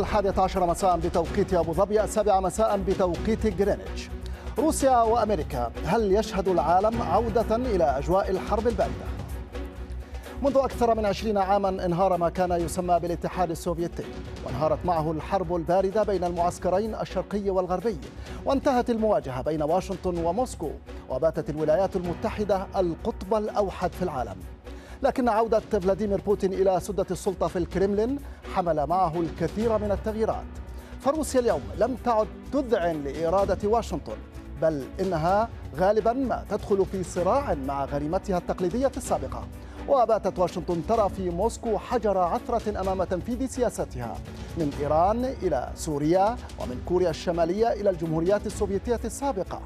الحادية عشر مساء بتوقيت أبو ظبي السابعة مساء بتوقيت جرينتش روسيا وأمريكا هل يشهد العالم عودة إلى أجواء الحرب الباردة؟ منذ أكثر من عشرين عاما انهار ما كان يسمى بالاتحاد السوفيتي وانهارت معه الحرب الباردة بين المعسكرين الشرقي والغربي وانتهت المواجهة بين واشنطن وموسكو وباتت الولايات المتحدة القطب الأوحد في العالم لكن عودة فلاديمير بوتين إلى سدة السلطة في الكرملين حمل معه الكثير من التغييرات فروسيا اليوم لم تعد تذعن لإرادة واشنطن بل إنها غالبا ما تدخل في صراع مع غريمتها التقليدية السابقة وباتت واشنطن ترى في موسكو حجر عثرة أمام تنفيذ سياستها من إيران إلى سوريا ومن كوريا الشمالية إلى الجمهوريات السوفيتية السابقة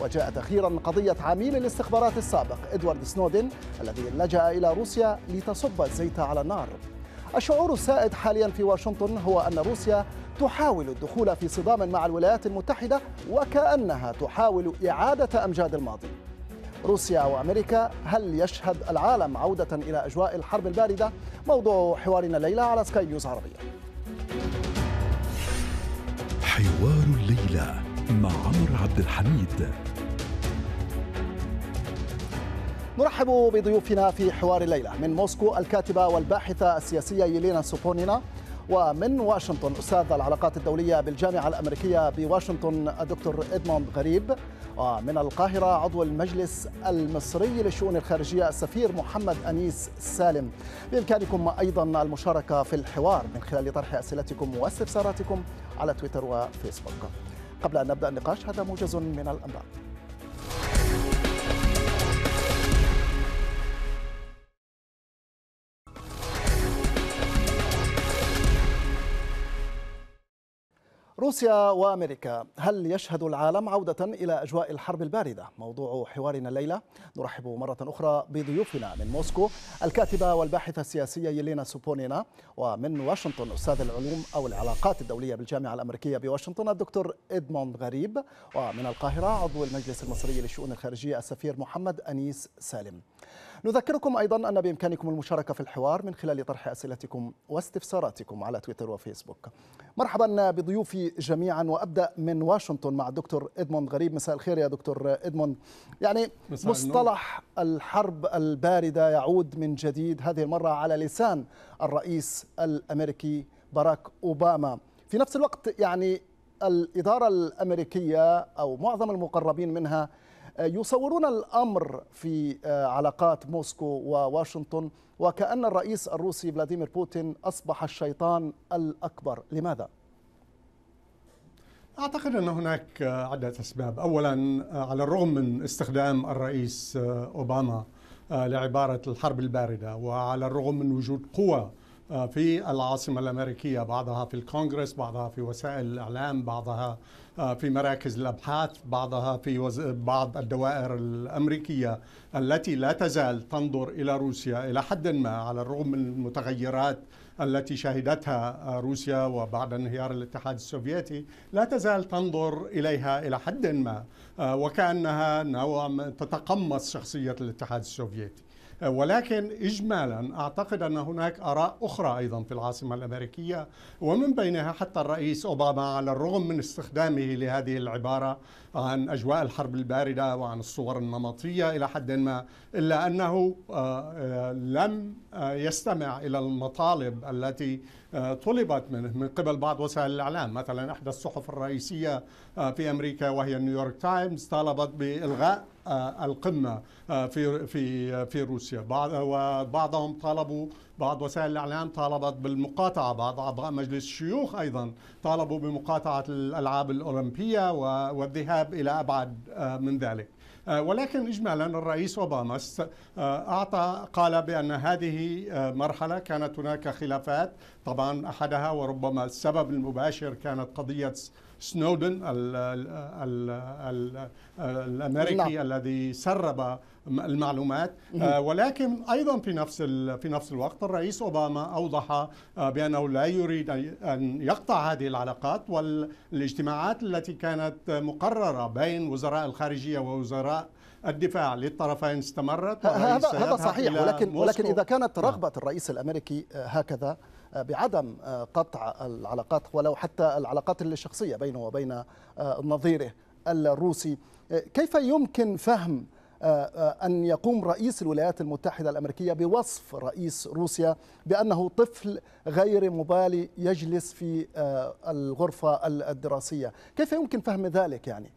وجاءت أخيرا قضية عميل الاستخبارات السابق إدوارد سنودن الذي لجأ إلى روسيا لتصب الزيت على النار الشعور السائد حاليا في واشنطن هو أن روسيا تحاول الدخول في صدام مع الولايات المتحدة وكأنها تحاول إعادة أمجاد الماضي روسيا وأمريكا هل يشهد العالم عودة إلى أجواء الحرب الباردة؟ موضوع حوارنا الليلة على سكاي نيوز عربية حوار الليله مع عمر عبد الحميد نرحب بضيوفنا في حوار الليلة من موسكو الكاتبة والباحثة السياسية يلينا سوبونينا ومن واشنطن أستاذ العلاقات الدولية بالجامعة الأمريكية بواشنطن الدكتور إدموند غريب ومن القاهرة عضو المجلس المصري للشؤون الخارجية السفير محمد أنيس سالم بإمكانكم أيضا المشاركة في الحوار من خلال طرح أسئلتكم واستفساراتكم على تويتر وفيسبوك قبل أن نبدأ النقاش هذا موجز من الأنباء روسيا وامريكا هل يشهد العالم عوده الى اجواء الحرب البارده؟ موضوع حوارنا الليله نرحب مره اخرى بضيوفنا من موسكو الكاتبه والباحثه السياسيه يلينا سوبونينا ومن واشنطن استاذ العلوم او العلاقات الدوليه بالجامعه الامريكيه بواشنطن الدكتور ادموند غريب ومن القاهره عضو المجلس المصري للشؤون الخارجيه السفير محمد انيس سالم. نذكركم أيضا أن بإمكانكم المشاركة في الحوار من خلال طرح أسئلتكم واستفساراتكم على تويتر وفيسبوك مرحبا بضيوفي جميعا وأبدأ من واشنطن مع الدكتور إدموند غريب مساء الخير يا دكتور إدموند يعني مصطلح الحرب الباردة يعود من جديد هذه المرة على لسان الرئيس الأمريكي باراك أوباما في نفس الوقت يعني الإدارة الأمريكية أو معظم المقربين منها يصورون الأمر في آه، علاقات موسكو وواشنطن وكأن الرئيس الروسي فلاديمير بوتين أصبح الشيطان الأكبر لماذا؟ أعتقد أن هناك عدة أسباب أولا آه، على الرغم من استخدام الرئيس آه، أوباما لعبارة الحرب الباردة وعلى الرغم من وجود قوى في العاصمة الأمريكية بعضها في الكونغرس بعضها في وسائل الإعلام بعضها آه، في مراكز الابحاث بعضها في بعض الدوائر الامريكيه التي لا تزال تنظر الى روسيا الى حد ما على الرغم من المتغيرات التي شهدتها آه، روسيا وبعد انهيار الاتحاد السوفيتي لا تزال تنظر اليها الى حد ما آه، وكانها نوع تتقمص شخصيه الاتحاد السوفيتي ولكن إجمالا أعتقد أن هناك آراء أخرى أيضا في العاصمة الأمريكية ومن بينها حتى الرئيس أوباما على الرغم من استخدامه لهذه العبارة عن أجواء الحرب الباردة وعن الصور النمطية إلى حد ما إلا أنه آه، آه، لم آه، يستمع إلى المطالب التي طلبت منه من قبل بعض وسائل الإعلام مثلا إحدى الصحف الرئيسية في أمريكا وهي نيويورك تايمز طالبت بإلغاء آه، القمه آه، في في آه، في روسيا بعض وبعضهم طالبوا بعض وسائل الاعلام طالبت بالمقاطعه بعض اعضاء مجلس الشيوخ ايضا طالبوا بمقاطعه الالعاب الاولمبيه والذهاب الى ابعد من ذلك ولكن اجمالا الرئيس اوباما اعطى قال بان هذه مرحله كانت هناك خلافات طبعا احدها وربما السبب المباشر كانت قضيه سنودن الامريكي لا. نعم. الذي سرب المعلومات آه، ولكن ايضا في نفس في نفس الوقت الرئيس اوباما اوضح آه، بانه لا يريد ان يقطع هذه العلاقات والاجتماعات التي كانت مقرره بين وزراء الخارجيه ووزراء الدفاع للطرفين استمرت هذا هذا صحيح ولكن ولكن اذا كانت نعم. رغبه الرئيس الامريكي آه، هكذا بعدم آه، قطع العلاقات ولو حتى العلاقات الشخصية بينه وبين آه، نظيره الروسي آه، كيف يمكن فهم أن يقوم رئيس الولايات المتحدة الأمريكية بوصف رئيس روسيا بأنه طفل غير مبالي يجلس في الغرفة الدراسية كيف يمكن فهم ذلك يعني؟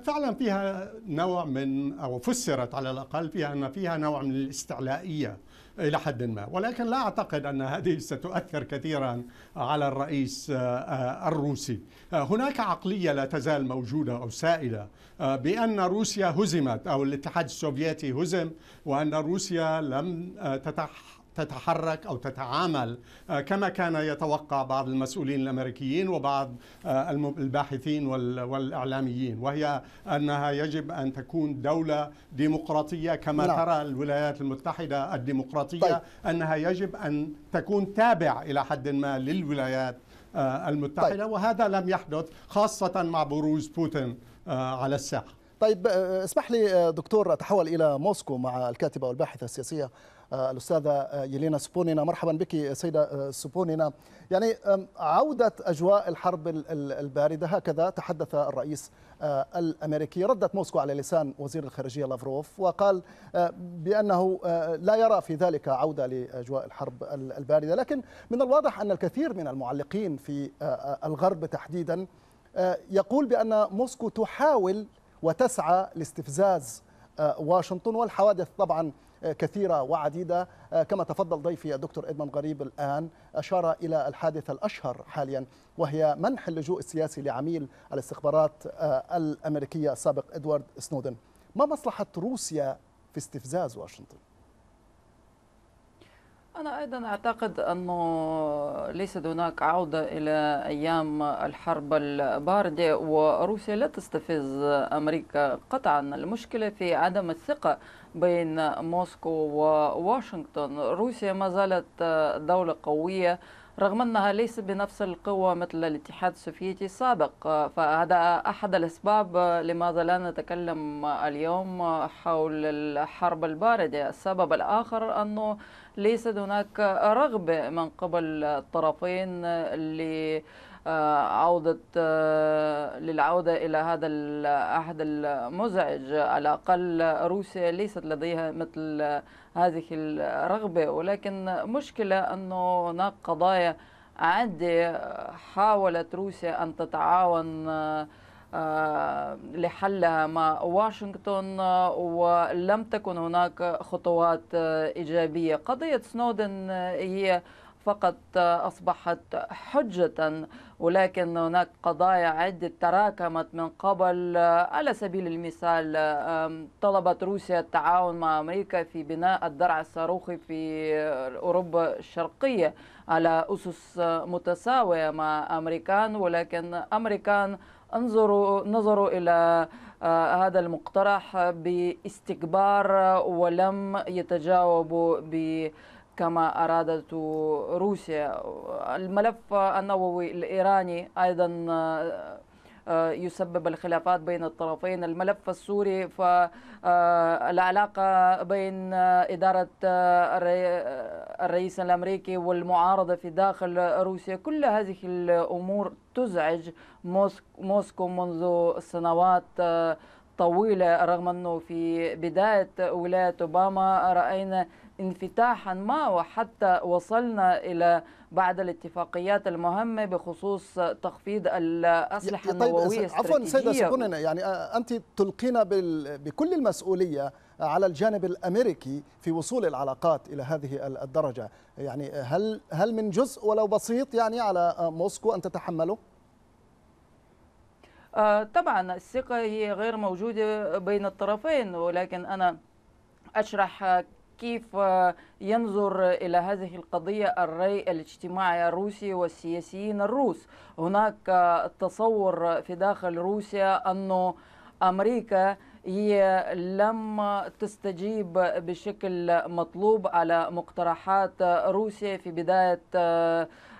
فعلا فيها نوع من او فسرت على الاقل فيها ان فيها نوع من الاستعلائيه الى حد ما، ولكن لا اعتقد ان هذه ستؤثر كثيرا على الرئيس آه، آه، الروسي. آه، هناك عقليه لا تزال موجوده او سائله بان روسيا هزمت او الاتحاد السوفيتي هزم وان روسيا لم تتح تتحرك أو تتعامل آه، كما كان يتوقع بعض المسؤولين الأمريكيين وبعض آه، الباحثين والإعلاميين وهي أنها يجب أن تكون دولة ديمقراطية كما لا. نعم. ترى الولايات المتحدة الديمقراطية طيب. أنها يجب أن تكون تابع إلى حد ما للولايات آه، المتحدة طيب. وهذا لم يحدث خاصة مع بروز بوتين على الساحة طيب اسمح لي دكتور أتحول إلى موسكو مع الكاتبة والباحثة السياسية الاستاذه يلينا سبونينا مرحبا بك سيده سبونينا يعني عوده اجواء الحرب البارده هكذا تحدث الرئيس آه، الامريكي ردت موسكو على لسان وزير الخارجيه لافروف وقال آه، بانه آه، لا يرى في ذلك عوده لاجواء الحرب البارده لكن من الواضح ان الكثير من المعلقين في الغرب تحديدا يقول بان موسكو تحاول وتسعى لاستفزاز واشنطن والحوادث طبعا كثيرة وعديدة آه، كما تفضل ضيفي الدكتور إدمان غريب الآن أشار إلى الحادثة الأشهر حاليا وهي منح اللجوء السياسي لعميل الاستخبارات آه، الأمريكية السابق إدوارد سنودن ما مصلحة روسيا في استفزاز واشنطن؟ أنا أيضا أعتقد أنه ليست هناك عودة إلى أيام الحرب الباردة وروسيا لا تستفز أمريكا قطعا المشكلة في عدم الثقة بين موسكو وواشنطن روسيا ما زالت دولة قوية رغم أنها ليست بنفس القوة مثل الاتحاد السوفيتي السابق فهذا أحد الأسباب لماذا لا نتكلم اليوم حول الحرب الباردة السبب الآخر أنه ليست هناك رغبة من قبل الطرفين ل آه، عودة آه، للعودة إلى هذا العهد المزعج على الأقل روسيا ليست لديها مثل هذه الرغبة ولكن مشكلة أنه هناك قضايا عدة حاولت روسيا أن تتعاون آه، لحلها مع واشنطن ولم تكن هناك خطوات إيجابية قضية سنودن هي فقط أصبحت حجة ولكن هناك قضايا عدة تراكمت من قبل آه، على سبيل المثال آه، طلبت روسيا التعاون مع أمريكا في بناء الدرع الصاروخي في آه، أوروبا الشرقية على أسس متساوية مع أمريكان ولكن أمريكان انظروا نظروا إلى هذا المقترح باستكبار ولم يتجاوبوا ب كما أرادت روسيا الملف النووي الإيراني أيضا آه، يسبب الخلافات بين الطرفين الملف السوري فالعلاقة آه، بين آه، إدارة الرئيس الأمريكي والمعارضة في داخل روسيا كل هذه الأمور تزعج موسكو منذ سنوات طويلة رغم أنه في بداية ولاية أوباما رأينا انفتاحا ما وحتى وصلنا إلى بعد الاتفاقيات المهمة بخصوص تخفيض الأسلحة طيب النووية عفوا سيدة سكوننا يعني آه، أنت تلقينا بكل المسؤولية آه، على الجانب الامريكي في وصول العلاقات الى هذه الدرجه، يعني آه، هل هل من جزء ولو بسيط يعني على موسكو ان تتحمله؟ طبعا الثقه هي غير موجوده بين الطرفين ولكن انا اشرح كيف ينظر إلى هذه القضية الري الاجتماعي الروسي والسياسيين الروس هناك تصور في داخل روسيا أن أمريكا هي لم تستجيب بشكل مطلوب على مقترحات روسيا في بداية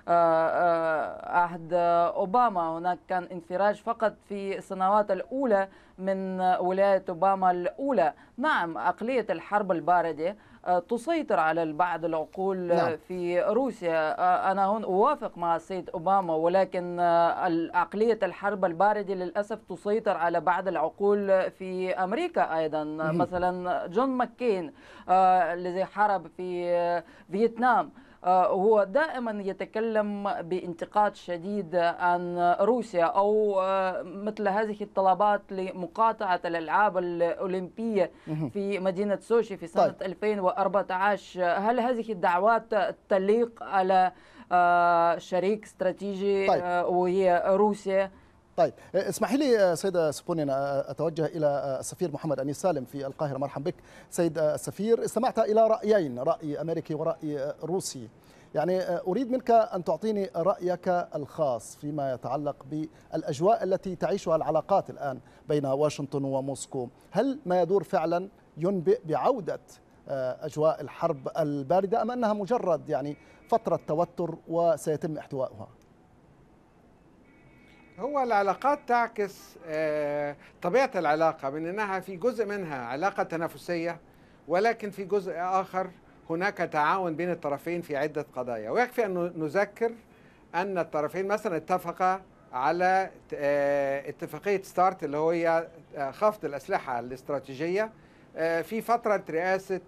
آه، آه، عهد أوباما هناك كان انفراج فقط في السنوات الأولى من ولاية أوباما الأولى نعم عقلية الحرب الباردة آه، تسيطر على بعض العقول نعم. في روسيا أنا هون أوافق مع السيد أوباما ولكن عقلية الحرب الباردة للأسف تسيطر على بعض العقول في أمريكا أيضا مم. مثلا جون ماكين الذي حارب في فيتنام آه، هو دائما يتكلم بانتقاد شديد عن روسيا أو آه، مثل هذه الطلبات لمقاطعة الألعاب الأولمبية في مدينة سوشي في سنة طيب. 2014 هل هذه الدعوات تليق على آه، شريك استراتيجي طيب. وهي روسيا طيب اسمحي لي سيدة سبوني أنا أتوجه إلى السفير محمد أنيس سالم في القاهرة مرحبا بك سيد السفير استمعت إلى رأيين رأي أمريكي ورأي روسي يعني أريد منك أن تعطيني رأيك الخاص فيما يتعلق بالأجواء التي تعيشها العلاقات الآن بين واشنطن وموسكو هل ما يدور فعلا ينبئ بعودة آه، أجواء الحرب الباردة أم أنها مجرد يعني فترة توتر وسيتم احتوائها؟ هو العلاقات تعكس آه، طبيعة العلاقة من أنها في جزء منها علاقة تنافسية ولكن في جزء آخر هناك تعاون بين الطرفين في عدة قضايا ويكفي أن نذكر أن الطرفين مثلا اتفقا على آه، اتفاقية ستارت اللي هي آه، خفض الأسلحة الاستراتيجية في فترة رئاسة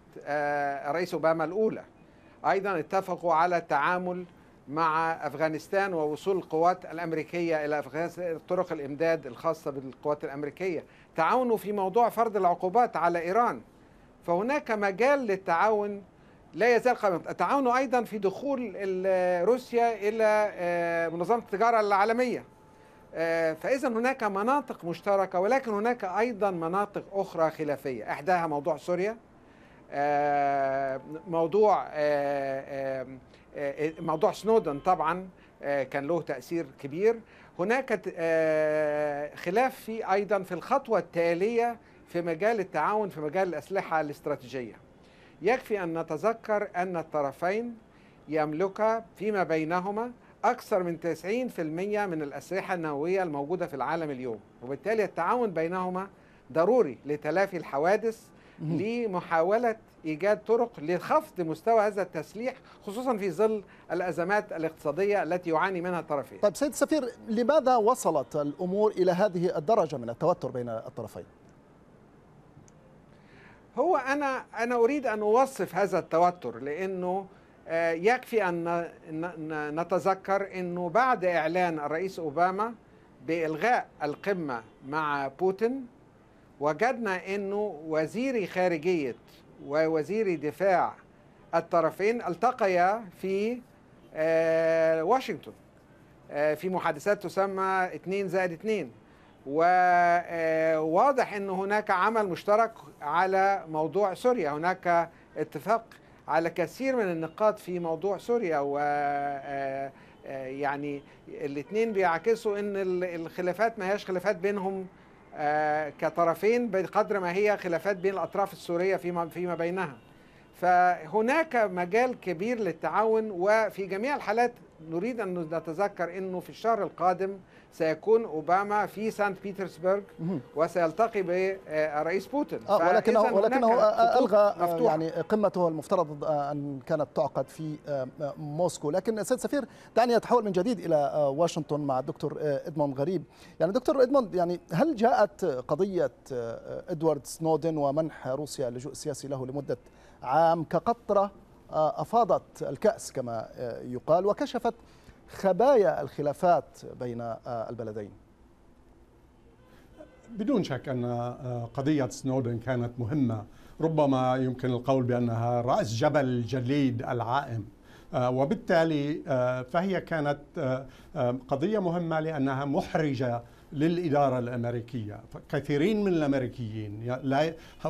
رئيس أوباما الأولى أيضا اتفقوا على التعامل مع افغانستان ووصول القوات الامريكيه الى افغانستان طرق الامداد الخاصه بالقوات الامريكيه، تعاونوا في موضوع فرض العقوبات على ايران. فهناك مجال للتعاون لا يزال قائما، تعاونوا ايضا في دخول روسيا الى آه، منظمه التجاره العالميه. آه، فاذا هناك مناطق مشتركه ولكن هناك ايضا مناطق اخرى خلافيه، احداها موضوع سوريا آه، موضوع آه، آه، موضوع سنودن طبعا آه، كان له تأثير كبير هناك خلاف في أيضا في الخطوة التالية في مجال التعاون في مجال الأسلحة الاستراتيجية يكفي أن نتذكر أن الطرفين يملكا فيما بينهما أكثر من 90% من الأسلحة النووية الموجودة في العالم اليوم وبالتالي التعاون بينهما ضروري لتلافي الحوادث لمحاولة إيجاد طرق لخفض مستوى هذا التسليح خصوصا في ظل الأزمات الاقتصادية التي يعاني منها الطرفين طيب سيد السفير لماذا وصلت الأمور إلى هذه الدرجة من التوتر بين الطرفين؟ هو أنا أنا أريد أن أوصف هذا التوتر لأنه آه، يكفي أن نتذكر أنه بعد إعلان الرئيس أوباما بإلغاء القمة مع بوتين وجدنا أنه وزيري خارجية ووزيري دفاع الطرفين التقيا في آه، واشنطن آه، في محادثات تسمى 2 زائد 2 وواضح آه، أن هناك عمل مشترك على موضوع سوريا هناك اتفاق على كثير من النقاط في موضوع سوريا و يعني الاثنين بيعكسوا ان الخلافات ما هياش خلافات بينهم آه، كطرفين بقدر ما هي خلافات بين الأطراف السورية فيما, فيما بينها فهناك مجال كبير للتعاون وفي جميع الحالات نريد أن نتذكر أنه في الشهر القادم سيكون أوباما في سانت بيترسبرغ وسيلتقي برئيس آه، بوتين آه ولكنه ولكنه ألغى آه، مفتوح. يعني قمته المفترض آه، أن كانت تعقد في موسكو لكن سيد سفير دعني أتحول من جديد إلى واشنطن مع الدكتور إدموند غريب يعني دكتور إدموند يعني هل جاءت قضية إدوارد سنودن ومنح روسيا لجوء سياسي له لمدة عام كقطرة أفاضت الكأس كما يقال وكشفت خبايا الخلافات بين آه، البلدين بدون شك أن آه، قضية سنودن كانت مهمة ربما يمكن القول بأنها رأس جبل الجليد العائم آه، وبالتالي فهي كانت قضية مهمة لأنها محرجة للإدارة الأمريكية كثيرين من الأمريكيين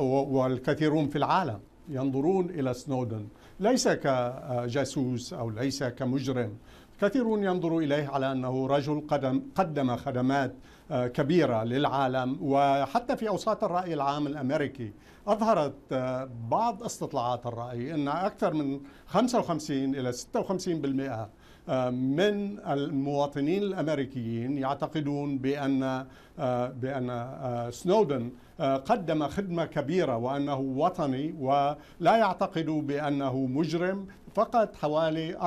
والكثيرون في العالم ينظرون إلى سنودن ليس كجاسوس أو ليس كمجرم كثير ينظر إليه على أنه رجل قدم, قدم خدمات آه، كبيرة للعالم وحتى في أوساط الرأي العام الأمريكي أظهرت آه، بعض استطلاعات الرأي أن أكثر من 55 إلى 56% من المواطنين الامريكيين يعتقدون بان بان آه، سنودن آه، قدم خدمه كبيره وانه وطني ولا يعتقدوا بانه مجرم فقط حوالي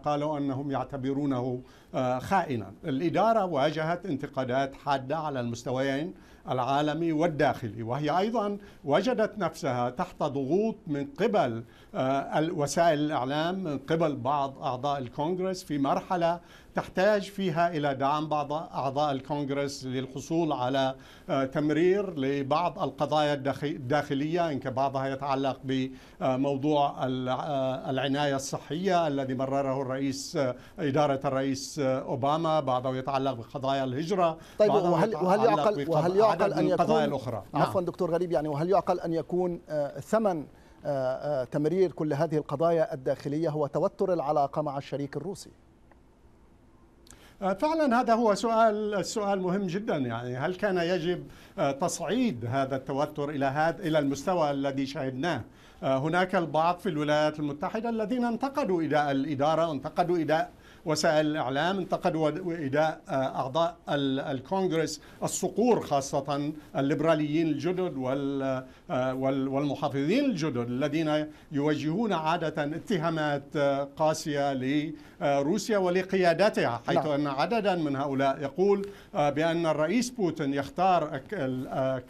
34% قالوا انهم يعتبرونه آه، خائنا. الاداره واجهت انتقادات حاده على المستويين العالمي والداخلي وهي ايضا وجدت نفسها تحت ضغوط من قبل آه، وسائل الإعلام من قبل بعض أعضاء الكونغرس في مرحلة تحتاج فيها إلى دعم بعض أعضاء الكونغرس للحصول على آه، تمرير لبعض القضايا الداخلية إن كان بعضها يتعلق بموضوع آه، العناية الصحية الذي مرره الرئيس إدارة الرئيس أوباما بعضه يتعلق بقضايا الهجرة طيب وهل, وهل يعقل وهل يعقل أن يكون الأخرى. عفوا نعم. دكتور غريب يعني وهل يعقل أن يكون ثمن آه، آه، تمرير كل هذه القضايا الداخلية هو توتر العلاقة مع الشريك الروسي آه، فعلا هذا هو سؤال السؤال مهم جدا يعني هل كان يجب تصعيد هذا التوتر الى هذا الى المستوى الذي شاهدناه هناك البعض في الولايات المتحده الذين انتقدوا اداء الاداره انتقدوا اداء وسائل الإعلام انتقدوا اداء آه، أعضاء الكونغرس الصقور خاصة الليبراليين الجدد آه، والمحافظين الجدد الذين يوجهون عادة اتهامات آه، قاسية لروسيا ولقيادتها نعم. حيث لا. أن عددا من هؤلاء يقول بأن الرئيس بوتين يختار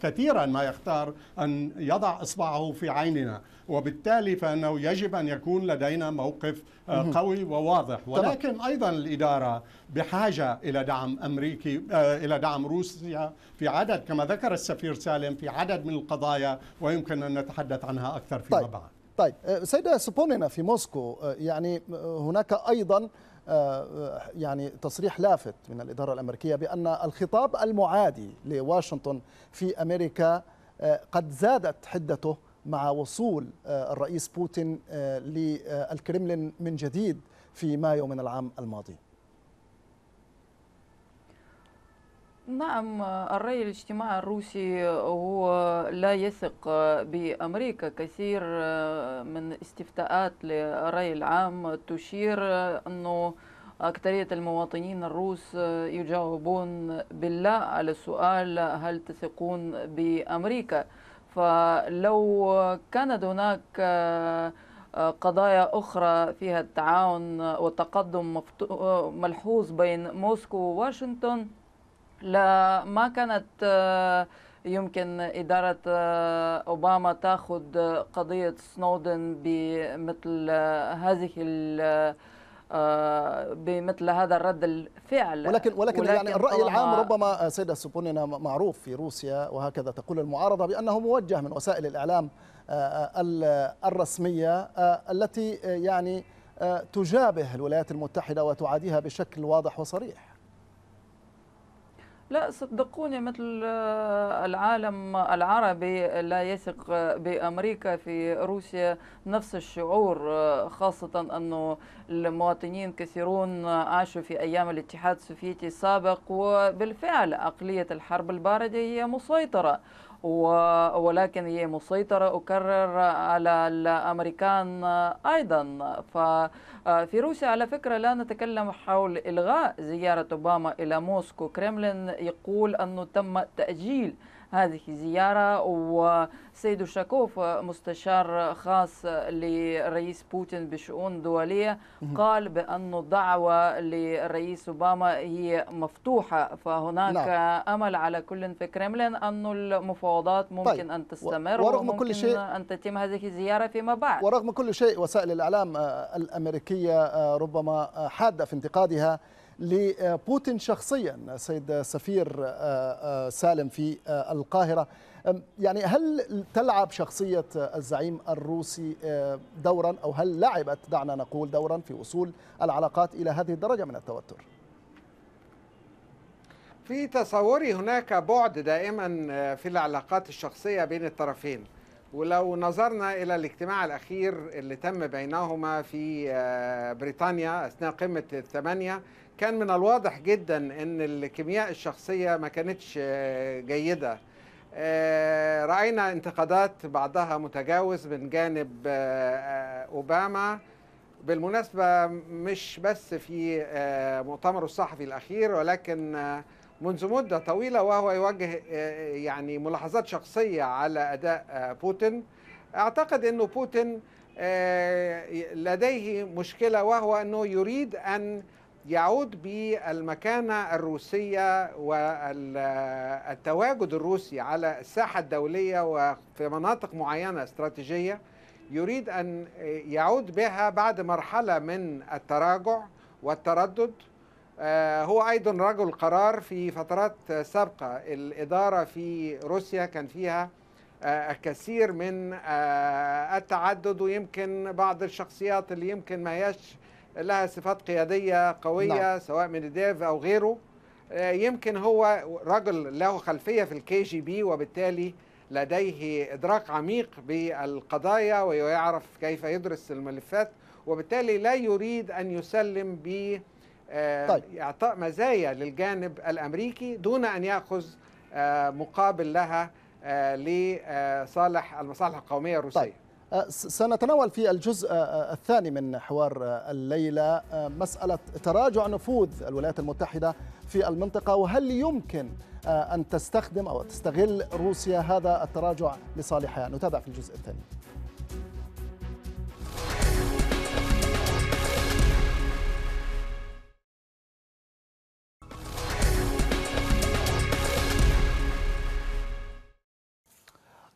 كثيرا ما يختار أن يضع إصبعه في عيننا وبالتالي فانه يجب ان يكون لدينا موقف آه، قوي وواضح ولكن ايضا الاداره بحاجه الى دعم امريكي آه، الى دعم روسيا في عدد كما ذكر السفير سالم في عدد من القضايا ويمكن ان نتحدث عنها اكثر فيما طيب. بعد طيب آه، سيدة سوبونينا في موسكو يعني هناك أيضا يعني تصريح لافت من الإدارة الأمريكية بأن الخطاب المعادي لواشنطن في أمريكا قد زادت حدته مع وصول آه، الرئيس بوتين آه، للكرملين من جديد في مايو من العام الماضي نعم الرأي الاجتماعي الروسي هو لا يثق بأمريكا كثير آه، من استفتاءات للرأي العام تشير أنه أكثرية المواطنين الروس يجاوبون بالله على السؤال هل تثقون بأمريكا؟ فلو كانت هناك آه، آه، قضايا أخرى فيها التعاون والتقدم آه، ملحوظ بين موسكو وواشنطن لما كانت يمكن إدارة أوباما تأخذ قضية سنودن بمثل هذه آه، بمثل هذا الرد الفعل ولكن ولكن, يعني ولكن يعني الراي العام ربما سيده سوبونينا معروف في روسيا وهكذا تقول المعارضه بانه موجه من وسائل الاعلام آه، آه، الرسميه التي يعني تجابه الولايات المتحده وتعاديها بشكل واضح وصريح لا صدقوني مثل آه، العالم العربي لا يثق بأمريكا في روسيا نفس الشعور آه، خاصة أنه المواطنين كثيرون عاشوا في أيام الاتحاد السوفيتي السابق وبالفعل عقلية الحرب الباردة هي مسيطرة ولكن هي مسيطرة أكرر على الأمريكان أيضا ففي آه، روسيا على فكرة لا نتكلم حول إلغاء زيارة أوباما إلى موسكو كريملين يقول أنه تم تأجيل هذه الزيارة وسيد شاكوف مستشار خاص لرئيس بوتين بشؤون دولية قال بأن الدعوة للرئيس أوباما هي مفتوحة فهناك لا. نعم. أمل على كل في كريملين أن المفاوضات ممكن طيب. أن تستمر ورغم كل شيء أن تتم هذه الزيارة فيما بعد ورغم كل شيء وسائل الإعلام الأمريكية آه، ربما آه، حادة في انتقادها لبوتين شخصيا سيد سفير آه، آه، سالم في آه، القاهرة يعني هل تلعب شخصية الزعيم الروسي دورا أو هل لعبت دعنا نقول دورا في وصول العلاقات إلى هذه الدرجة من التوتر؟ في تصوري هناك بعد دائما في العلاقات الشخصية بين الطرفين ولو نظرنا إلى الاجتماع الأخير اللي تم بينهما في بريطانيا أثناء قمة الثمانية كان من الواضح جدا ان الكيمياء الشخصيه ما كانتش آه، جيده آه، راينا انتقادات بعضها متجاوز من جانب آه، اوباما بالمناسبه مش بس في مؤتمره الصحفي الاخير ولكن منذ مده طويله وهو يوجه يعني ملاحظات شخصيه على اداء بوتين اعتقد انه بوتين لديه مشكله وهو انه يريد ان يعود بالمكانة الروسية والتواجد الروسي على الساحة الدولية وفي مناطق معينة استراتيجية يريد أن يعود بها بعد مرحلة من التراجع والتردد آه، هو أيضا رجل قرار في فترات سابقة الإدارة في روسيا كان فيها آه، الكثير من آه، التعدد ويمكن بعض الشخصيات اللي يمكن ما هياش لها صفات قياديه قويه نعم. سواء من ديف او غيره آه، يمكن هو رجل له خلفيه في الكي جي بي وبالتالي لديه ادراك عميق بالقضايا ويعرف كيف يدرس الملفات وبالتالي لا يريد ان يسلم ب آه، طيب. اعطاء مزايا للجانب الامريكي دون ان ياخذ آه، مقابل لها لصالح المصالح القوميه الروسيه طيب. أه، سنتناول في الجزء أه، أه، الثاني من حوار الليلة مسألة تراجع نفوذ الولايات المتحدة في المنطقة وهل يمكن أن تستخدم أو تستغل روسيا هذا التراجع لصالحها نتابع في الجزء الثاني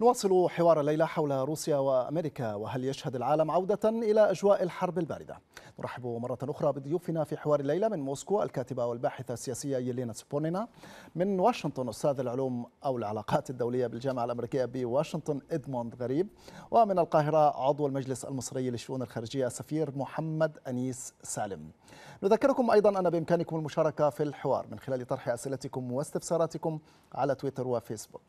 نواصل حوار الليلة حول روسيا وأمريكا وهل يشهد العالم عودة إلى أجواء الحرب الباردة نرحب مرة أخرى بضيوفنا في حوار الليلة من موسكو الكاتبة والباحثة السياسية يلينا سبونينا من واشنطن أستاذ العلوم أو العلاقات الدولية بالجامعة الأمريكية بواشنطن إدموند غريب ومن القاهرة عضو المجلس المصري للشؤون الخارجية سفير محمد أنيس سالم نذكركم أيضا أن بإمكانكم المشاركة في الحوار من خلال طرح أسئلتكم واستفساراتكم على تويتر وفيسبوك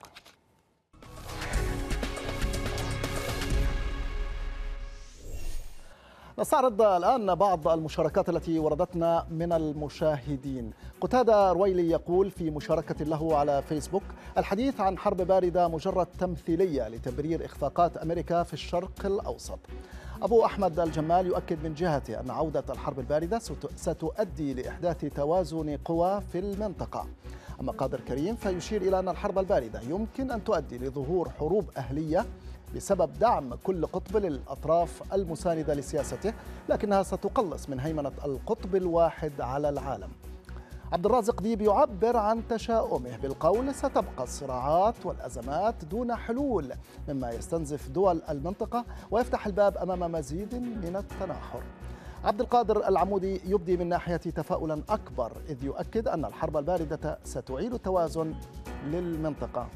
نستعرض الآن بعض المشاركات التي وردتنا من المشاهدين قتادة رويلي يقول في مشاركة له على فيسبوك الحديث عن حرب باردة مجرد تمثيلية لتبرير إخفاقات أمريكا في الشرق الأوسط أبو أحمد الجمال يؤكد من جهته أن عودة الحرب الباردة ستؤدي لإحداث توازن قوى في المنطقة أما قادر كريم فيشير إلى أن الحرب الباردة يمكن أن تؤدي لظهور حروب أهلية بسبب دعم كل قطب للأطراف المساندة لسياسته لكنها ستقلص من هيمنة القطب الواحد على العالم عبد الرازق ديب يعبر عن تشاؤمه بالقول ستبقى الصراعات والأزمات دون حلول مما يستنزف دول المنطقة ويفتح الباب أمام مزيد من التناحر عبد القادر العمودي يبدي من ناحية تفاؤلا أكبر إذ يؤكد أن الحرب الباردة ستعيد التوازن للمنطقة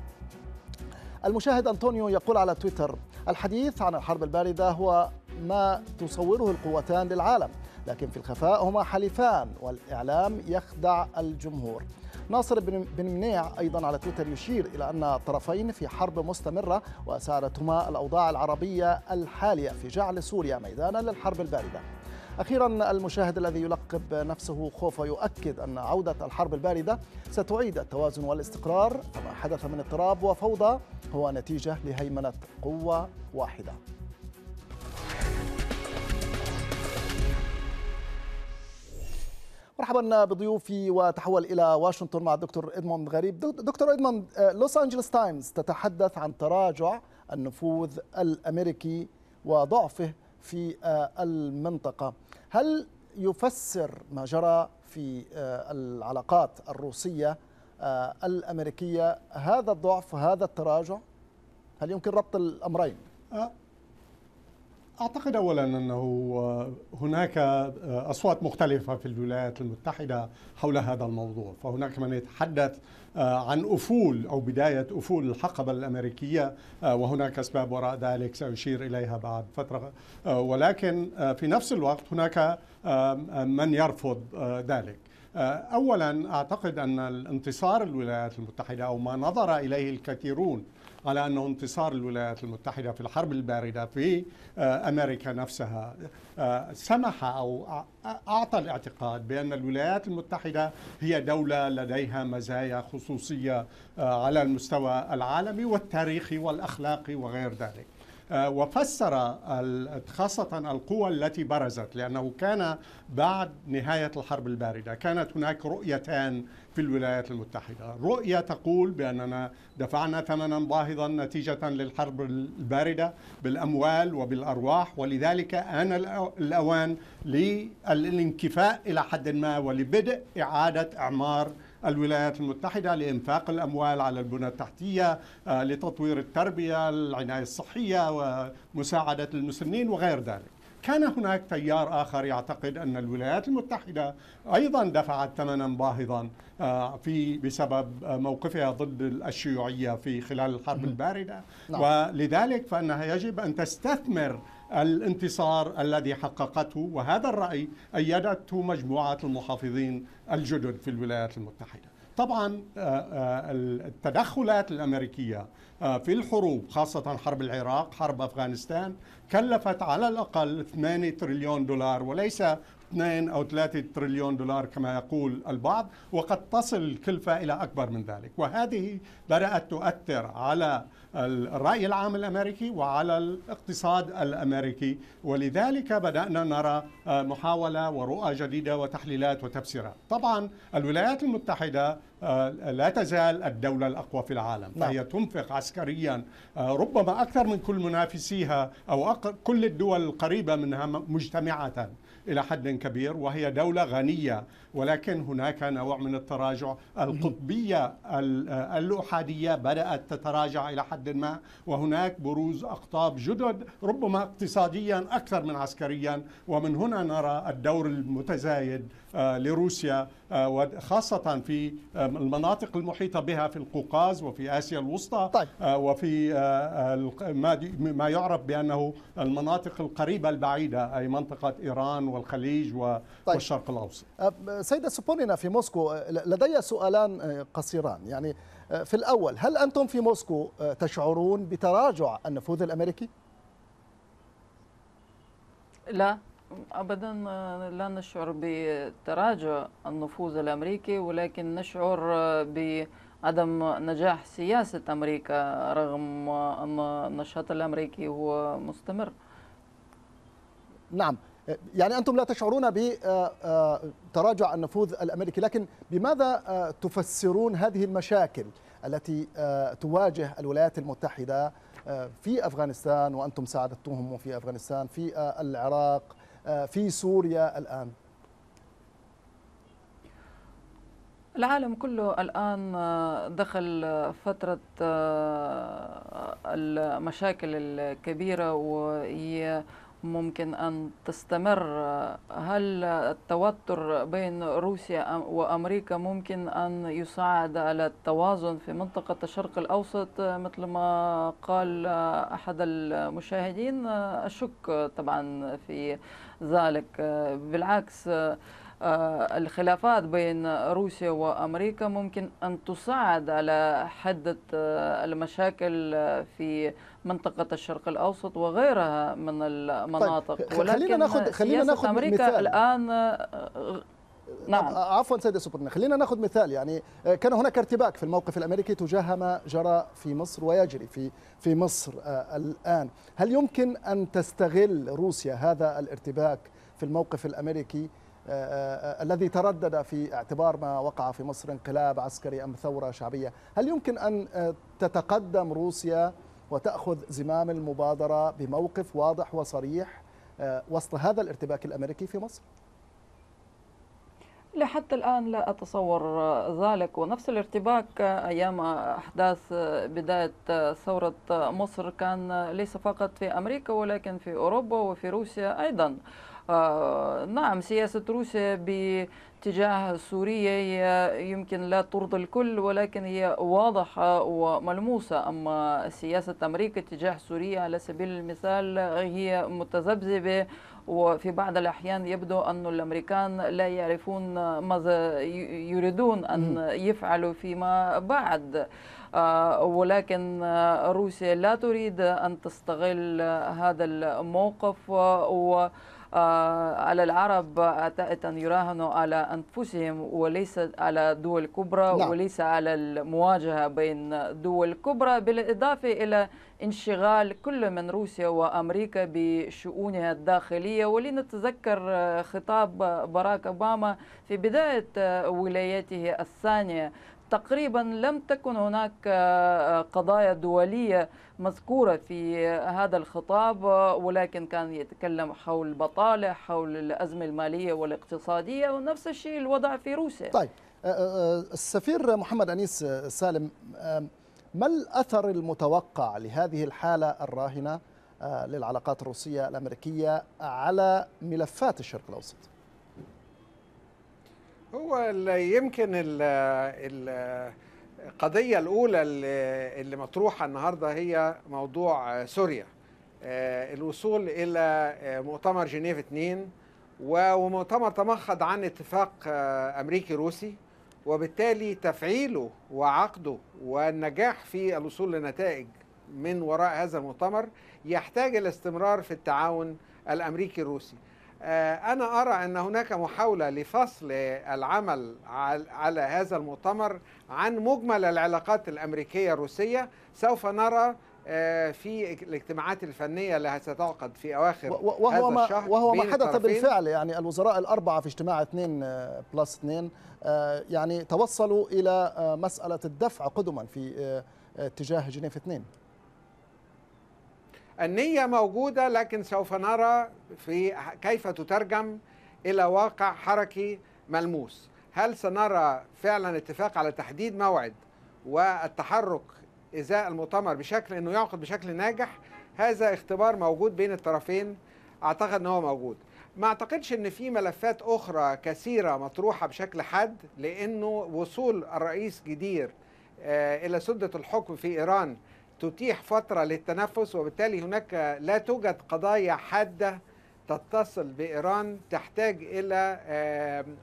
المشاهد أنطونيو يقول على تويتر الحديث عن الحرب الباردة هو ما تصوره القوتان للعالم لكن في الخفاء هما حليفان والإعلام يخدع الجمهور ناصر بن منيع أيضا على تويتر يشير إلى أن الطرفين في حرب مستمرة وساعدتهما الأوضاع العربية الحالية في جعل سوريا ميدانا للحرب الباردة أخيرا المشاهد الذي يلقب نفسه خوف يؤكد أن عودة الحرب الباردة ستعيد التوازن والاستقرار فما حدث من اضطراب وفوضى هو نتيجة لهيمنة قوة واحدة مرحبا بضيوفي وتحول الى واشنطن مع الدكتور ادموند غريب دكتور ادموند لوس انجلوس تايمز تتحدث عن تراجع النفوذ الامريكي وضعفه في آه، المنطقه هل يفسر ما جرى في آه، العلاقات الروسية آه، الأمريكية هذا الضعف هذا التراجع هل يمكن ربط الأمرين؟ آه، أعتقد أولا أنه هناك أصوات مختلفة في الولايات المتحدة حول هذا الموضوع فهناك من يتحدث عن أفول أو بداية أفول الحقبة الأمريكية وهناك أسباب وراء ذلك سأشير إليها بعد فترة ولكن في نفس الوقت هناك من يرفض ذلك اولا اعتقد ان انتصار الولايات المتحده او ما نظر اليه الكثيرون على أنه انتصار الولايات المتحدة في الحرب الباردة في آه، أمريكا نفسها آه، سمح أو أعطى الاعتقاد بأن الولايات المتحدة هي دولة لديها مزايا خصوصية آه، على المستوى العالمي والتاريخي والأخلاقي وغير ذلك آه، وفسر خاصة القوى التي برزت لأنه كان بعد نهاية الحرب الباردة كانت هناك رؤيتان في الولايات المتحدة رؤية تقول بأننا دفعنا ثمنا باهظا نتيجة للحرب الباردة بالأموال وبالأرواح ولذلك آن الأوان للانكفاء إلى حد ما ولبدء إعادة إعمار الولايات المتحدة لإنفاق الأموال على البنى التحتية آه، لتطوير التربية العناية الصحية ومساعدة المسنين وغير ذلك كان هناك تيار آخر يعتقد أن الولايات المتحدة أيضا دفعت ثمنا باهظا آه، في بسبب موقفها ضد الشيوعية في خلال الحرب الباردة نعم. ولذلك فأنها يجب أن تستثمر الانتصار الذي حققته وهذا الرأي أيدته مجموعة المحافظين الجدد في الولايات المتحدة طبعا آه، آه، التدخلات الامريكيه آه، في الحروب خاصه حرب العراق حرب افغانستان كلفت على الاقل 8 تريليون دولار وليس 2 او 3 تريليون دولار كما يقول البعض وقد تصل الكلفه الى اكبر من ذلك وهذه بدات تؤثر على الرأي العام الأمريكي وعلى الاقتصاد الأمريكي ولذلك بدأنا نرى آه، محاولة ورؤى جديدة وتحليلات وتفسيرات طبعا الولايات المتحدة آه، لا تزال الدولة الأقوى في العالم لا. نعم. فهي تنفق عسكريا آه، ربما أكثر من كل منافسيها أو كل الدول القريبة منها مجتمعة إلى حد كبير وهي دولة غنية ولكن هناك نوع من التراجع القطبية الأحادية بدأت تتراجع إلى حد ما وهناك بروز أقطاب جدد ربما اقتصاديا أكثر من عسكريا ومن هنا نرى الدور المتزايد آه، لروسيا آه، وخاصة في آه، المناطق المحيطة بها في القوقاز وفي آسيا الوسطى طيب. وفي ما يعرف بأنه المناطق القريبة البعيدة أي منطقة إيران والخليج طيب. والشرق الأوسط سيدة سوبونينا في موسكو آه، لدي سؤالان آه، قصيران يعني آه، في الأول هل أنتم في موسكو تشعرون بتراجع النفوذ الأمريكي؟ لا ابدا لا نشعر بتراجع النفوذ الامريكي ولكن نشعر بعدم نجاح سياسه امريكا رغم ان النشاط الامريكي هو مستمر نعم يعني أنتم لا تشعرون بتراجع آه، آه، النفوذ الأمريكي لكن بماذا آه، تفسرون هذه المشاكل التي تواجه الولايات المتحدة في أفغانستان وأنتم ساعدتهم في أفغانستان في العراق في سوريا الآن العالم كله الآن دخل فترة المشاكل الكبيرة وهي ممكن أن تستمر هل التوتر بين روسيا وأمريكا ممكن أن يساعد على التوازن في منطقة الشرق الأوسط مثل ما قال أحد المشاهدين أشك طبعا في ذلك بالعكس آه، الخلافات بين روسيا وأمريكا ممكن أن تصعد على حدة آه، المشاكل في منطقة الشرق الأوسط وغيرها من المناطق طيب. ولكن خلينا ناخذ خلينا أمريكا مثال. الآن آه، نعم عفوا سيدة سوبرنا خلينا ناخذ مثال يعني كان هناك ارتباك في الموقف الامريكي تجاه ما جرى في مصر ويجري في في مصر الان هل يمكن ان تستغل روسيا هذا الارتباك في الموقف الامريكي آه، آه، آه، الذي تردد في اعتبار ما وقع في مصر انقلاب عسكري أم ثورة شعبية هل يمكن أن تتقدم روسيا وتأخذ زمام المبادرة بموقف واضح وصريح وسط هذا الارتباك الأمريكي في مصر؟ لحتى الآن لا أتصور ذلك ونفس الارتباك أيام أحداث بداية ثورة مصر كان ليس فقط في أمريكا ولكن في أوروبا وفي روسيا أيضا آه، نعم سياسة روسيا باتجاه سوريا هي يمكن لا ترضي الكل ولكن هي واضحة وملموسة أما سياسة أمريكا تجاه سوريا على سبيل المثال هي متذبذبة وفي بعض الأحيان يبدو أن الأمريكان لا يعرفون ماذا يريدون أن يفعلوا فيما بعد آه، ولكن روسيا لا تريد أن تستغل هذا الموقف و آه، على العرب أن يراهنوا على أنفسهم وليس على دول كبرى نعم. وليس على المواجهة بين دول كبرى بالإضافة إلى انشغال كل من روسيا وأمريكا بشؤونها الداخلية ولنتذكر آه، خطاب باراك أوباما في بداية آه، ولايته الثانية تقريبا لم تكن هناك آه، آه، قضايا دولية مذكورة في آه، هذا الخطاب ولكن كان يتكلم حول البطالة حول الأزمة المالية والاقتصادية ونفس الشيء الوضع في روسيا طيب السفير محمد أنيس سالم ما الأثر المتوقع لهذه الحالة الراهنة للعلاقات الروسية الأمريكية على ملفات الشرق الأوسط؟ هو يمكن القضية الأولى اللي مطروحة النهاردة هي موضوع سوريا آه، الوصول إلى آه، مؤتمر جنيف 2 ومؤتمر تمخض عن اتفاق آه، أمريكي روسي وبالتالي تفعيله وعقده والنجاح في الوصول لنتائج من وراء هذا المؤتمر يحتاج الاستمرار في التعاون الأمريكي الروسي آه، أنا أرى أن هناك محاولة لفصل العمل على هذا المؤتمر عن مجمل العلاقات الأمريكية الروسية سوف نرى آه، في الاجتماعات الفنية التي ستعقد في أواخر وهو هذا الشهر وهو ما حدث بالفعل يعني الوزراء الأربعة في اجتماع 2 بلس 2 يعني توصلوا إلى آه، مسألة الدفع قدما في اتجاه جنيف 2 النية موجودة لكن سوف نرى في كيف تترجم إلى واقع حركي ملموس هل سنرى فعلا اتفاق على تحديد موعد والتحرك إزاء المؤتمر بشكل أنه يعقد بشكل ناجح هذا اختبار موجود بين الطرفين أعتقد أنه موجود ما أعتقدش أن في ملفات أخرى كثيرة مطروحة بشكل حاد لأنه وصول الرئيس جدير آه، إلى سدة الحكم في إيران تتيح فترة للتنفس وبالتالي هناك لا توجد قضايا حادة تتصل بإيران تحتاج إلى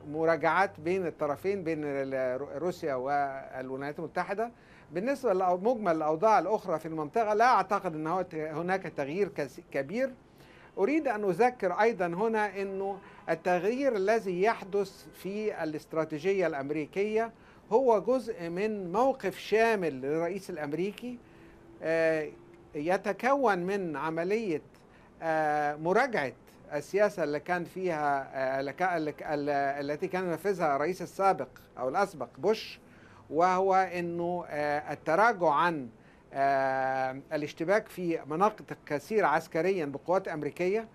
مراجعات بين الطرفين بين روسيا والولايات المتحدة بالنسبة لمجمل الأوضاع الأخرى في المنطقة لا أعتقد أن هناك تغيير كبير أريد أن أذكر أيضا هنا أنه التغيير الذي يحدث في الاستراتيجية الأمريكية هو جزء من موقف شامل للرئيس الأمريكي آه، يتكون من عملية آه، مراجعة السياسة اللي كان فيها آه، التي كان ينفذها الرئيس السابق أو الأسبق بوش وهو أنه التراجع عن الاشتباك في مناطق كثيرة عسكريا بقوات أمريكية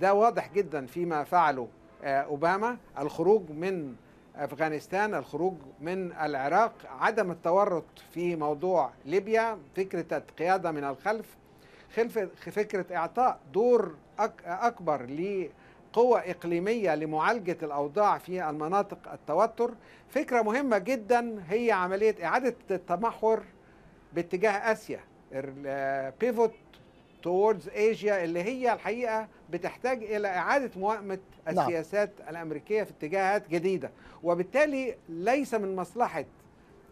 ده واضح جدا فيما فعله أوباما الخروج من افغانستان الخروج من العراق عدم التورط في موضوع ليبيا فكره القياده من الخلف فكره اعطاء دور اكبر لقوى اقليميه لمعالجه الاوضاع في المناطق التوتر فكره مهمه جدا هي عمليه اعاده التمحور باتجاه اسيا البيفوت آه، towards Asia اللي هي الحقيقة بتحتاج إلى إعادة موائمة نعم. السياسات نعم. الأمريكية في اتجاهات جديدة وبالتالي ليس من مصلحة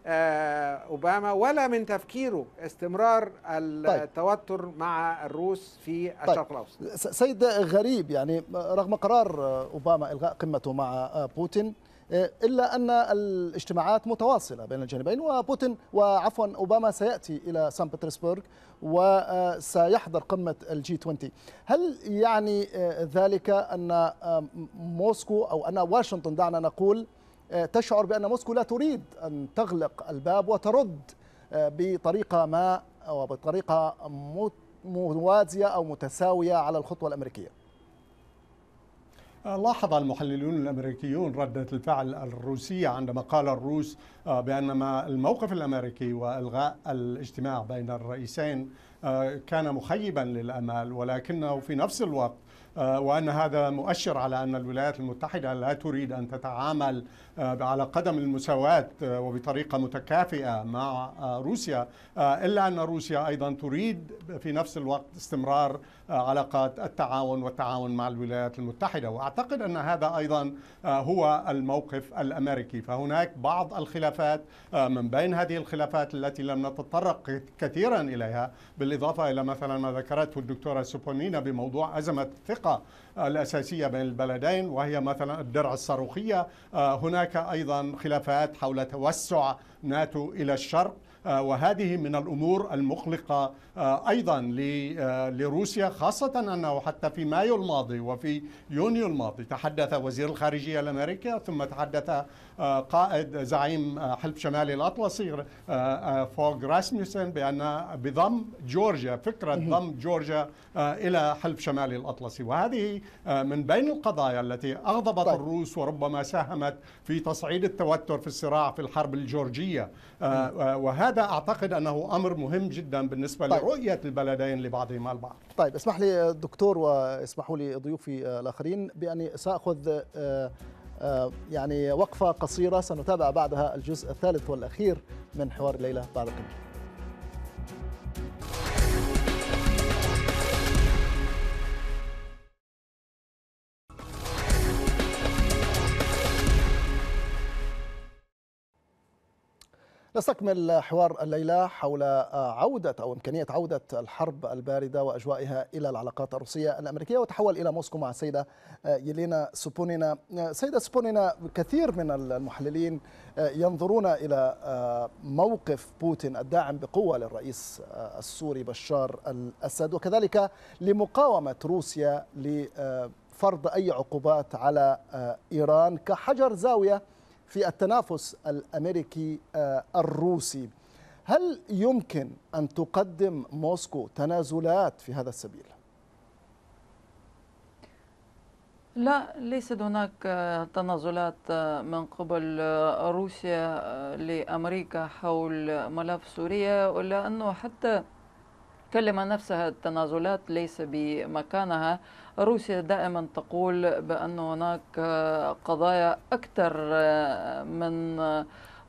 آه، اوباما ولا من تفكيره استمرار طيب. التوتر طيب. مع الروس في طيب. الشرق طيب. الاوسط. سيد غريب يعني رغم قرار اوباما الغاء قمته مع آه، بوتين آه، إلا أن الاجتماعات متواصلة بين الجانبين وبوتين وعفوا أوباما سيأتي إلى سان بطرسبرغ وسيحضر قمة الجي 20 هل يعني آه، ذلك أن آه، موسكو أو أن واشنطن دعنا نقول تشعر بأن موسكو لا تريد أن تغلق الباب وترد بطريقة ما وبطريقة موازية أو متساوية على الخطوة الأمريكية آه، لاحظ المحللون الامريكيون رده الفعل الروسيه عندما قال الروس آه، بان ما الموقف الامريكي والغاء الاجتماع بين الرئيسين آه، كان مخيبا للامال ولكنه في نفس الوقت آه، وأن هذا مؤشر على أن الولايات المتحدة لا تريد أن تتعامل آه، على قدم المساواة آه، وبطريقة متكافئة مع روسيا إلا أن روسيا أيضا تريد في نفس الوقت استمرار علاقات التعاون والتعاون مع الولايات المتحدة وأعتقد أن هذا أيضا هو الموقف الأمريكي فهناك بعض الخلافات من بين هذه الخلافات التي لم نتطرق كثيرا إليها بالإضافة إلى مثلا ما ذكرته الدكتورة سوبونينا بموضوع أزمة الثقة العلاقة آه، الأساسية بين البلدين وهي مثلا الدرع الصاروخية آه، هناك أيضا خلافات حول توسع ناتو إلى الشرق آه، وهذه من الامور المقلقه ايضا لروسيا خاصه انه حتى في مايو الماضي وفي يونيو الماضي تحدث وزير الخارجيه الامريكي ثم تحدث آه، قائد زعيم آه، حلف شمالي الأطلسي آه، فوغ راسموسن بأن بضم جورجيا فكرة ضم جورجيا إلى حلف شمالي الأطلسي وهذه من بين القضايا التي أغضبت طيب. الروس وربما ساهمت في تصعيد التوتر في الصراع في الحرب الجورجية وهذا أعتقد أنه أمر مهم جدا بالنسبة طيب. لرؤية البلدين لبعضهما البعض طيب اسمح لي دكتور واسمحوا لي ضيوفي الآخرين بأني سأخذ آه، يعني وقفة قصيرة سنتابع بعدها الجزء الثالث والأخير من حوار الليلة بعد قليل نستكمل حوار الليلة حول آه، عودة أو إمكانية عودة الحرب الباردة وأجوائها إلى العلاقات الروسية الأمريكية وتحول إلى موسكو مع السيدة آه، يلينا سوبونينا آه، سيدة سوبونينا كثير من المحللين ينظرون إلى موقف بوتين الداعم بقوة للرئيس السوري بشار الأسد وكذلك لمقاومة روسيا لفرض أي عقوبات على إيران كحجر زاوية في التنافس الامريكي آه، الروسي هل يمكن ان تقدم موسكو تنازلات في هذا السبيل؟ لا ليست هناك آه، تنازلات آه، من قبل روسيا لامريكا حول ملف سوريا ولا انه حتى كلم نفسها التنازلات ليس بمكانها روسيا دائما تقول بأن هناك قضايا أكثر من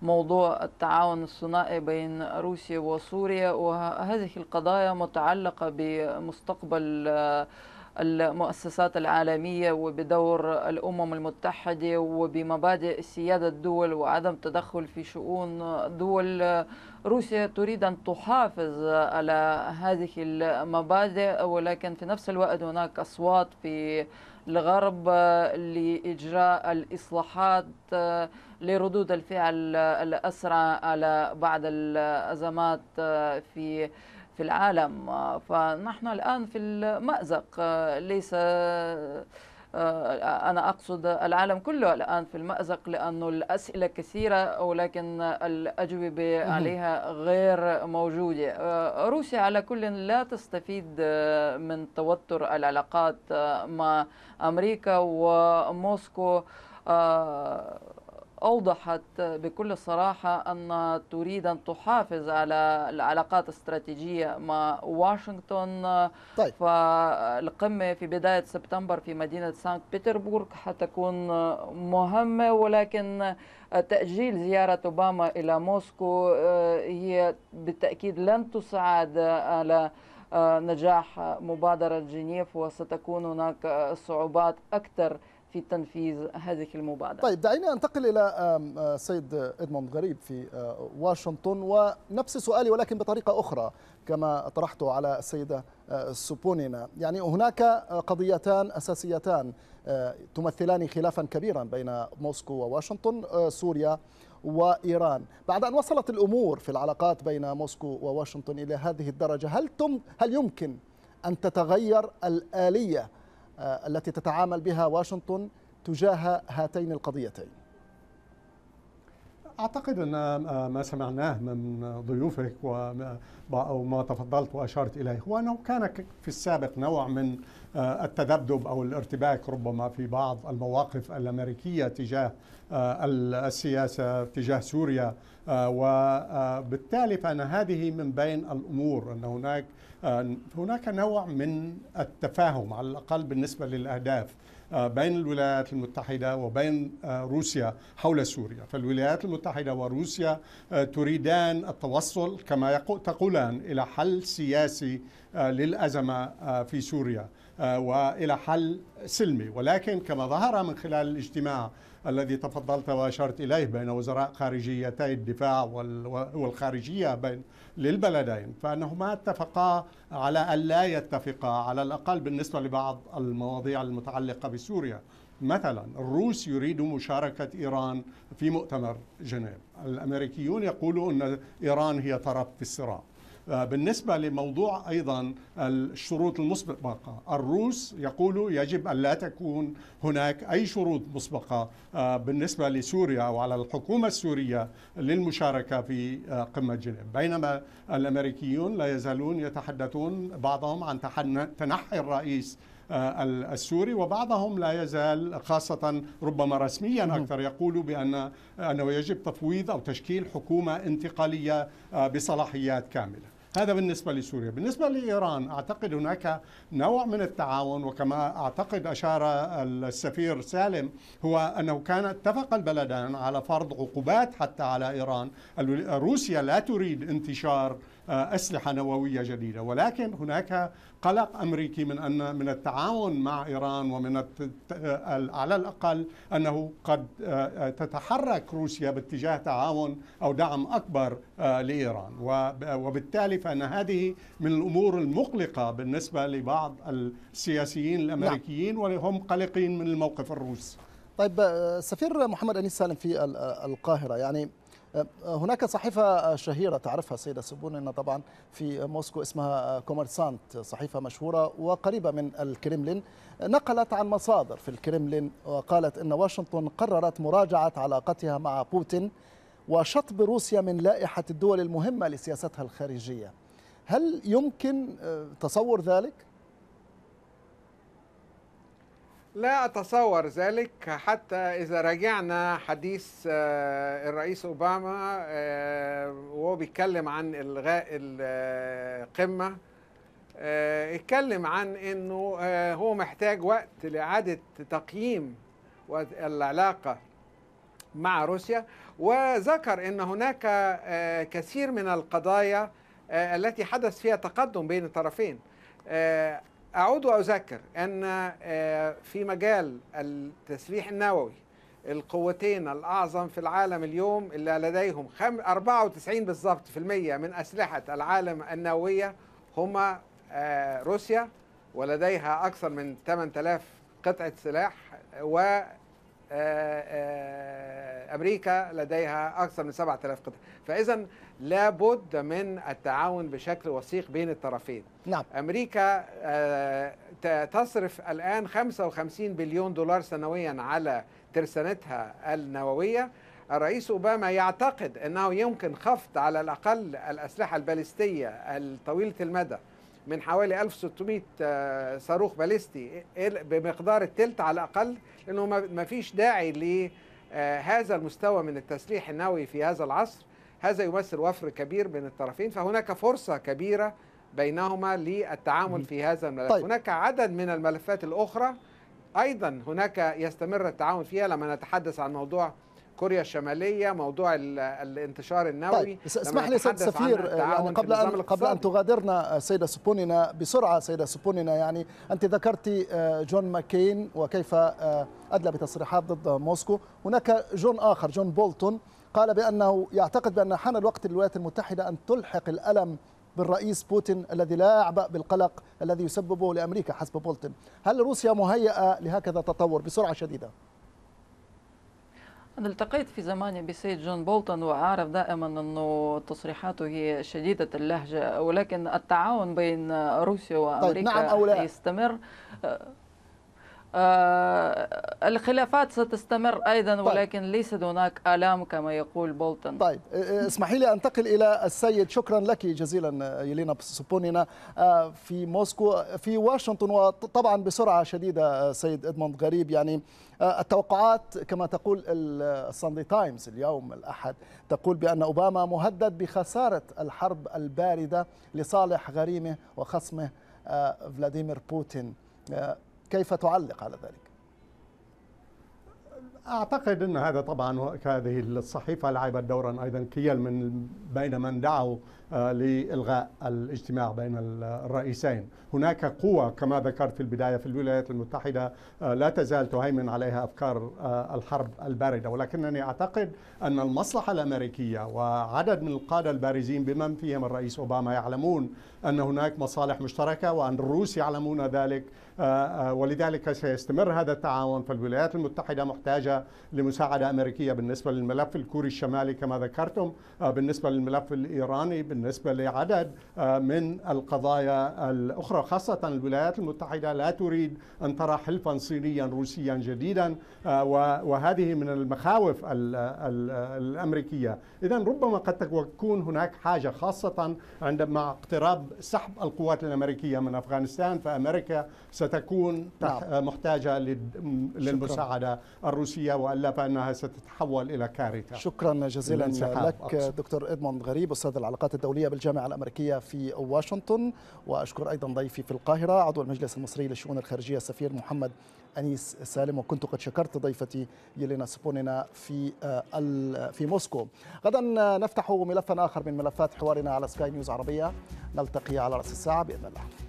موضوع التعاون الثنائي بين روسيا وسوريا وهذه القضايا متعلقة بمستقبل المؤسسات العالمية وبدور الأمم المتحدة وبمبادئ سيادة الدول وعدم تدخل في شؤون دول روسيا تريد أن تحافظ على هذه المبادئ ولكن في نفس الوقت هناك أصوات في الغرب لإجراء الإصلاحات آه، لردود الفعل الأسرع على بعض الأزمات آه، في في العالم آه، فنحن الآن في المأزق ليس آه، أنا أقصد العالم كله الآن في المأزق لأنه الأسئلة كثيرة ولكن الأجوبة عليها غير موجودة آه، روسيا على كل لا تستفيد آه، من توتر العلاقات مع أمريكا وموسكو أوضحت بكل صراحة أن تريد أن تحافظ على العلاقات الاستراتيجية مع واشنطن طيب. فالقمة في بداية سبتمبر في مدينة سانت بيتربورغ حتكون مهمة ولكن تأجيل زيارة أوباما إلى موسكو آه، هي بالتأكيد لن تساعد على آه، نجاح مبادرة جنيف وستكون هناك آه، صعوبات أكثر في تنفيذ هذه المبادرة طيب دعيني أنتقل إلى آه، سيد إدموند غريب في آه، واشنطن ونفس سؤالي ولكن بطريقة أخرى كما طرحته على السيدة آه، سوبونينا يعني هناك قضيتان أساسيتان تمثلان خلافا كبيرا بين موسكو وواشنطن سوريا وإيران بعد أن وصلت الأمور في العلاقات بين موسكو وواشنطن إلى هذه الدرجة هل, تم هل يمكن أن تتغير الآلية آه، التي تتعامل بها واشنطن تجاه هاتين القضيتين اعتقد ان ما سمعناه من ضيوفك او ما تفضلت واشرت اليه هو انه كان في السابق نوع من آه، التذبذب او الارتباك ربما في بعض المواقف الامريكيه تجاه آه، السياسه تجاه سوريا وبالتالي فان هذه من بين الامور ان هناك آه، هناك نوع من التفاهم على الأقل بالنسبة للأهداف آه، بين الولايات المتحدة وبين آه، روسيا حول سوريا فالولايات المتحدة وروسيا تريدان التوصل كما تقولان إلى حل سياسي للأزمة في سوريا آه، والى حل سلمي ولكن كما ظهر من خلال الاجتماع الذي تفضلت واشرت اليه بين وزراء خارجيتي الدفاع والخارجيه بين للبلدين فانهما اتفقا على ان لا يتفقا على الاقل بالنسبه لبعض المواضيع المتعلقه بسوريا مثلا الروس يريد مشاركة إيران في مؤتمر جنيف الأمريكيون يقولوا أن إيران هي طرف في الصراع آه، بالنسبة لموضوع أيضا الشروط المسبقة الروس يقولوا يجب أن لا تكون هناك أي شروط مسبقة آه، بالنسبة لسوريا أو على الحكومة السورية للمشاركة في آه، قمة جنيف بينما الأمريكيون لا يزالون يتحدثون بعضهم عن تنحي الرئيس السوري وبعضهم لا يزال خاصة ربما رسميا أكثر يقول بأن أنه يجب تفويض أو تشكيل حكومة انتقالية بصلاحيات كاملة هذا بالنسبة لسوريا بالنسبة لإيران أعتقد هناك نوع من التعاون وكما أعتقد أشار السفير سالم هو أنه كان اتفق البلدان على فرض عقوبات حتى على إيران روسيا لا تريد انتشار آه، أسلحة نووية جديدة ولكن هناك قلق أمريكي من أن من التعاون مع إيران ومن آه، على الأقل أنه قد آه، تتحرك روسيا باتجاه تعاون أو دعم أكبر لإيران وبالتالي فأن هذه من الأمور المقلقة بالنسبة لبعض السياسيين نعم. الأمريكيين وهم قلقين من الموقف الروسي طيب سفير محمد أنيس سالم في القاهرة يعني هناك صحيفة شهيرة تعرفها السيدة سبون أن طبعا في موسكو اسمها كومرسانت صحيفة مشهورة وقريبة من الكرملين نقلت عن مصادر في الكرملين وقالت أن واشنطن قررت مراجعة علاقتها مع بوتين وشطب روسيا من لائحة الدول المهمة لسياستها الخارجية هل يمكن تصور ذلك؟ لا أتصور ذلك حتى إذا راجعنا حديث آه، الرئيس أوباما آه، وهو بيتكلم عن إلغاء القمة اتكلم آه، عن أنه هو محتاج وقت لإعادة تقييم العلاقة مع روسيا وذكر أن هناك كثير من القضايا التي حدث فيها تقدم بين الطرفين أعود وأذكر أن آه، في مجال التسليح النووي القوتين الأعظم في العالم اليوم اللي لديهم 94 بالظبط في المية من أسلحة العالم النووية هما آه، روسيا ولديها أكثر من 8000 قطعة سلاح و آه، آه، امريكا لديها اكثر من 7000 قطعه فاذا لابد من التعاون بشكل وثيق بين الطرفين نعم. امريكا آه، تصرف الان 55 بليون دولار سنويا على ترسانتها النوويه الرئيس اوباما يعتقد انه يمكن خفض على الاقل الاسلحه البالستيه الطويله المدى من حوالي 1600 آه، صاروخ باليستي إيه، إيه، بمقدار الثلث على الأقل لأنه ما فيش داعي لهذا آه، المستوى من التسليح النووي في هذا العصر هذا يمثل وفر كبير بين الطرفين فهناك فرصة كبيرة بينهما للتعامل في هذا الملف طيب. هناك عدد من الملفات الأخرى أيضا هناك يستمر التعاون فيها لما نتحدث عن موضوع كوريا الشماليه موضوع الانتشار النووي طيب. اسمح لي سيد سفير يعني قبل ان قبل ان تغادرنا سيده سبونينا بسرعه سيده سبونينا يعني انت ذكرت آه، جون ماكين وكيف آه، ادلى بتصريحات ضد موسكو هناك جون اخر جون بولتون قال بانه يعتقد بان حان الوقت للولايات المتحده ان تلحق الالم بالرئيس بوتين الذي لا يعبأ بالقلق الذي يسببه لأمريكا حسب بولتن هل روسيا مهيئة لهكذا تطور بسرعة شديدة؟ أنا التقيت في زماني بسيد جون بولتون وعارف دائما أنه تصريحاته هي شديدة اللهجة ولكن التعاون بين روسيا وأمريكا طيب نعم أو لا. يستمر آه، الخلافات ستستمر ايضا طيب. ولكن طيب. ليست هناك الام كما يقول بولتون طيب اسمحي لي انتقل الى السيد شكرا لك جزيلا يلينا سوبونينا آه، في موسكو في واشنطن وطبعا بسرعه شديده سيد ادموند غريب يعني آه، التوقعات كما تقول الصندي تايمز اليوم الاحد تقول بان اوباما مهدد بخساره الحرب البارده لصالح غريمه وخصمه فلاديمير بوتين كيف تعلق على ذلك؟ اعتقد ان هذا طبعا هذه الصحيفه لعبت دورا ايضا كيل من بين من دعوا آه، لالغاء الاجتماع بين الرئيسين، هناك قوى كما ذكرت في البدايه في الولايات المتحده آه، لا تزال تهيمن عليها افكار آه، الحرب البارده، ولكنني اعتقد ان المصلحه الامريكيه وعدد من القاده البارزين بمن فيهم الرئيس اوباما يعلمون ان هناك مصالح مشتركه وان الروس يعلمون ذلك ولذلك سيستمر هذا التعاون فالولايات المتحدة محتاجة لمساعدة أمريكية بالنسبة للملف الكوري الشمالي كما ذكرتم آه، بالنسبة للملف الإيراني بالنسبة لعدد آه، من القضايا الأخرى خاصة الولايات المتحدة لا تريد أن ترى حلفا صينيا روسيا جديدا آه، وهذه من المخاوف الأمريكية إذا ربما قد تكون هناك حاجة خاصة عندما اقتراب سحب القوات الأمريكية من أفغانستان فأمريكا ست ستكون نعم. محتاجة للمساعدة شكرا. الروسية وإلا فإنها ستتحول إلى كارثة شكرا جزيلا لك دكتور إدموند غريب أستاذ العلاقات الدولية بالجامعة الأمريكية في واشنطن وأشكر أيضا ضيفي في القاهرة عضو المجلس المصري للشؤون الخارجية السفير محمد أنيس سالم وكنت قد شكرت ضيفتي يلينا سبونينا في آه، في موسكو غدا نفتح ملفا آخر من ملفات حوارنا على سكاي نيوز عربية نلتقي على رأس الساعة بإذن الله